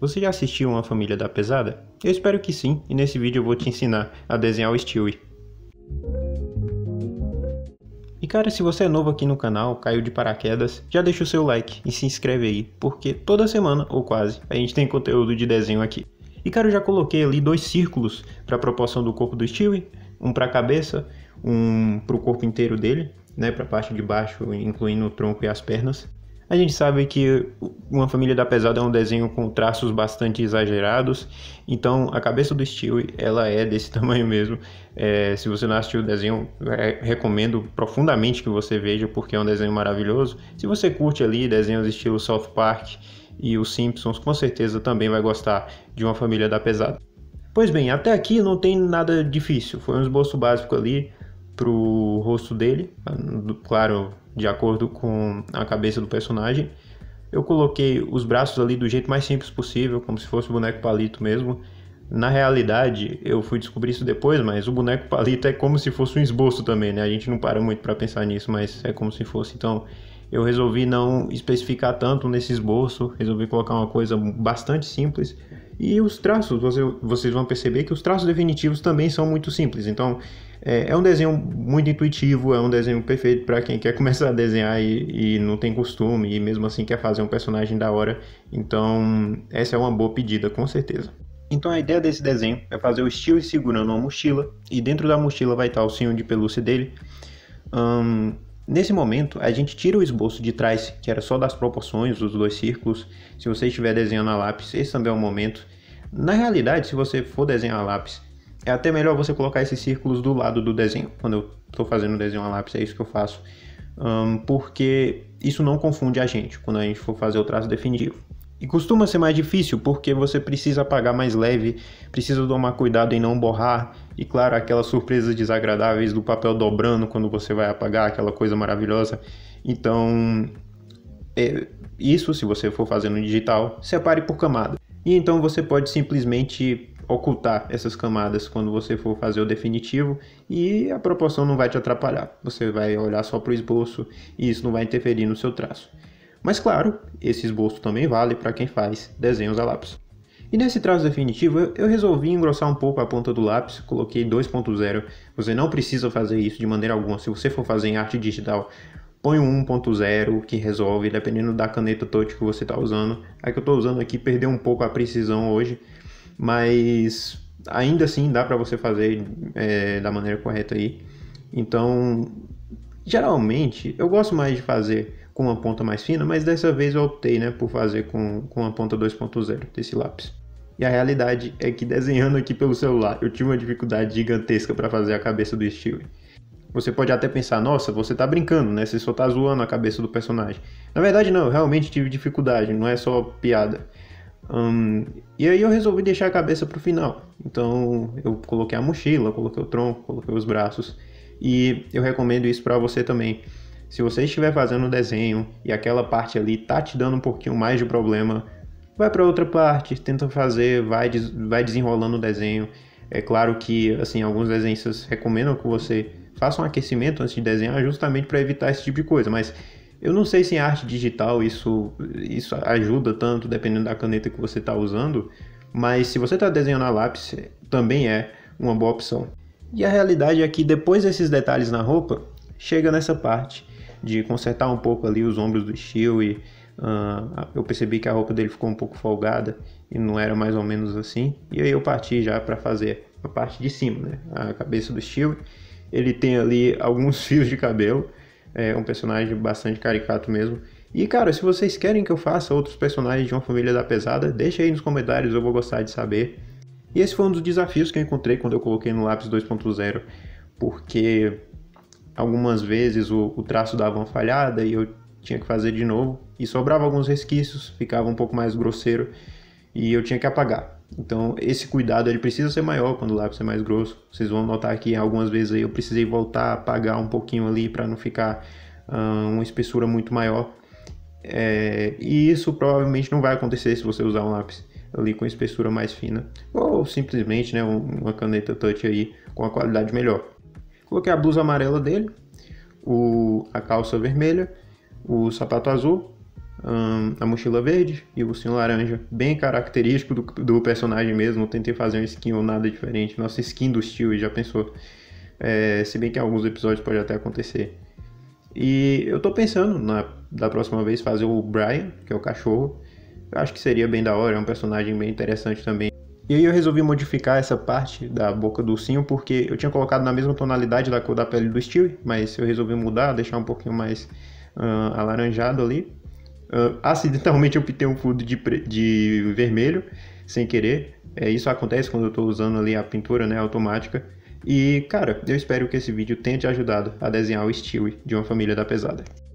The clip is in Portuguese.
Você já assistiu Uma Família da Pesada? Eu espero que sim, e nesse vídeo eu vou te ensinar a desenhar o Stewie. E cara, se você é novo aqui no canal, caiu de paraquedas, já deixa o seu like e se inscreve aí, porque toda semana, ou quase, a gente tem conteúdo de desenho aqui. E cara, eu já coloquei ali dois círculos para a proporção do corpo do Stewie, um para a cabeça, um para o corpo inteiro dele, né, para a parte de baixo, incluindo o tronco e as pernas. A gente sabe que Uma Família da Pesada é um desenho com traços bastante exagerados, então a cabeça do Stewie, ela é desse tamanho mesmo. É, se você não assistiu o desenho, é, recomendo profundamente que você veja, porque é um desenho maravilhoso. Se você curte ali desenhos estilo South Park e Os Simpsons, com certeza também vai gostar de Uma Família da Pesada. Pois bem, até aqui não tem nada difícil, foi um esboço básico ali, pro rosto dele, claro, de acordo com a cabeça do personagem. Eu coloquei os braços ali do jeito mais simples possível, como se fosse um boneco palito mesmo. Na realidade, eu fui descobrir isso depois, mas o boneco palito é como se fosse um esboço também, né? A gente não para muito para pensar nisso, mas é como se fosse. Então, eu resolvi não especificar tanto nesse esboço, resolvi colocar uma coisa bastante simples. E os traços, você, vocês vão perceber que os traços definitivos também são muito simples. Então, é, é um desenho muito intuitivo, é um desenho perfeito para quem quer começar a desenhar e, e, não tem costume, e mesmo assim quer fazer um personagem da hora. Então, essa é uma boa pedida, com certeza. Então a ideia desse desenho é fazer o Steel segurando uma mochila, e dentro da mochila vai estar o cinho de pelúcia dele. Hum, Nesse momento, a gente tira o esboço de trás, que era só das proporções os dois círculos. Se você estiver desenhando a lápis, esse também é o momento. Na realidade, se você for desenhar a lápis, é até melhor você colocar esses círculos do lado do desenho. Quando eu estou fazendo o desenho a lápis, é isso que eu faço. Um, porque isso não confunde a gente quando a gente for fazer o traço definitivo. E costuma ser mais difícil porque você precisa apagar mais leve, precisa tomar cuidado em não borrar, e claro, aquelas surpresas desagradáveis do papel dobrando quando você vai apagar, aquela coisa maravilhosa. Então, é, isso, se você for fazendo digital, separe por camada. E então você pode simplesmente ocultar essas camadas quando você for fazer o definitivo e a proporção não vai te atrapalhar. Você vai olhar só para o esboço e isso não vai interferir no seu traço. Mas claro, esse esboço também vale para quem faz desenhos a lápis. E nesse traço definitivo, eu resolvi engrossar um pouco a ponta do lápis, coloquei 2.0. Você não precisa fazer isso de maneira alguma. Se você for fazer em arte digital, põe um 1.0 que resolve, dependendo da caneta touch que você está usando. A que eu estou usando aqui perdeu um pouco a precisão hoje, mas ainda assim dá para você fazer é, da maneira correta aí. Então, geralmente eu gosto mais de fazer com uma ponta mais fina, mas dessa vez eu optei né, por fazer com, com a ponta 2.0 desse lápis. E a realidade é que desenhando aqui pelo celular, eu tive uma dificuldade gigantesca para fazer a cabeça do Stewie. Você pode até pensar, nossa, você tá brincando, né? Você só tá zoando a cabeça do personagem. Na verdade, não, eu realmente tive dificuldade, não é só piada. Um, e aí eu resolvi deixar a cabeça para o final. Então eu coloquei a mochila, coloquei o tronco, coloquei os braços. E eu recomendo isso para você também. Se você estiver fazendo o desenho e aquela parte ali tá te dando um pouquinho mais de problema, vai para outra parte, tenta fazer, vai, vai desenrolando o desenho. É claro que assim alguns desenhistas recomendam que você faça um aquecimento antes de desenhar justamente para evitar esse tipo de coisa, mas eu não sei se em arte digital isso, isso ajuda tanto, dependendo da caneta que você está usando, mas se você está desenhando a lápis, também é uma boa opção. E a realidade é que depois desses detalhes na roupa, chega nessa parte de consertar um pouco ali os ombros do Steel e uh, eu percebi que a roupa dele ficou um pouco folgada e não era mais ou menos assim. E aí eu parti já para fazer a parte de cima, né? A cabeça do Steel. Ele tem ali alguns fios de cabelo é um personagem bastante caricato mesmo. E cara, se vocês querem que eu faça outros personagens de uma família da pesada, deixa aí nos comentários, eu vou gostar de saber. E esse foi um dos desafios que eu encontrei quando eu coloquei no lápis 2.0, porque algumas vezes o, o traço dava uma falhada e eu tinha que fazer de novo, e sobrava alguns resquícios, ficava um pouco mais grosseiro e eu tinha que apagar. Então, esse cuidado ele precisa ser maior quando o lápis é mais grosso. Vocês vão notar que algumas vezes aí eu precisei voltar a apagar um pouquinho ali para não ficar ah, uma espessura muito maior. É, e isso provavelmente não vai acontecer se você usar um lápis ali com espessura mais fina ou simplesmente né, uma caneta touch aí com a qualidade melhor. Coloquei a blusa amarela dele, o, a calça vermelha, o sapato azul um, a mochila verde e o ursinho laranja, bem característico do, do personagem mesmo. Não tentei fazer um skin ou nada diferente. Nossa skin do Steel já pensou. É, se bem que alguns episódios pode até acontecer. E eu tô pensando na, da próxima vez fazer o Brian, que é o cachorro. Eu acho que seria bem da hora, é um personagem bem interessante também. E aí eu resolvi modificar essa parte da boca do ursinho porque eu tinha colocado na mesma tonalidade da cor da pele do Steve, mas eu resolvi mudar, deixar um pouquinho mais uh, alaranjado ali. Uh, acidentalmente eu pitei um fundo de, de vermelho, sem querer. É, isso acontece quando eu estou usando ali a pintura né, automática. E, cara, eu espero que esse vídeo tenha te ajudado a desenhar o Stewie de uma família da pesada.